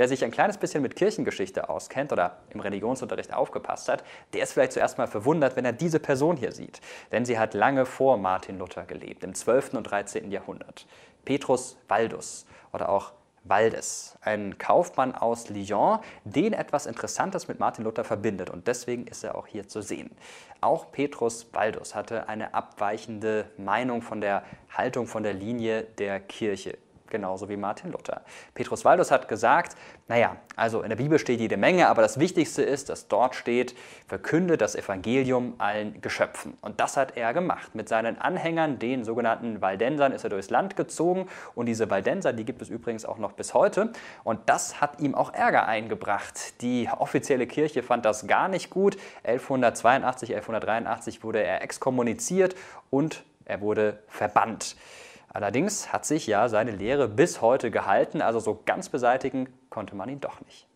Wer sich ein kleines bisschen mit Kirchengeschichte auskennt oder im Religionsunterricht aufgepasst hat, der ist vielleicht zuerst mal verwundert, wenn er diese Person hier sieht. Denn sie hat lange vor Martin Luther gelebt, im 12. und 13. Jahrhundert. Petrus Waldus oder auch Waldes, ein Kaufmann aus Lyon, den etwas Interessantes mit Martin Luther verbindet und deswegen ist er auch hier zu sehen. Auch Petrus Waldus hatte eine abweichende Meinung von der Haltung, von der Linie der Kirche genauso wie Martin Luther. Petrus Waldus hat gesagt, naja, also in der Bibel steht jede Menge, aber das Wichtigste ist, dass dort steht, verkünde das Evangelium allen Geschöpfen. Und das hat er gemacht. Mit seinen Anhängern, den sogenannten Waldensern, ist er durchs Land gezogen. Und diese Waldenser, die gibt es übrigens auch noch bis heute. Und das hat ihm auch Ärger eingebracht. Die offizielle Kirche fand das gar nicht gut. 1182, 1183 wurde er exkommuniziert und er wurde verbannt. Allerdings hat sich ja seine Lehre bis heute gehalten, also so ganz beseitigen konnte man ihn doch nicht.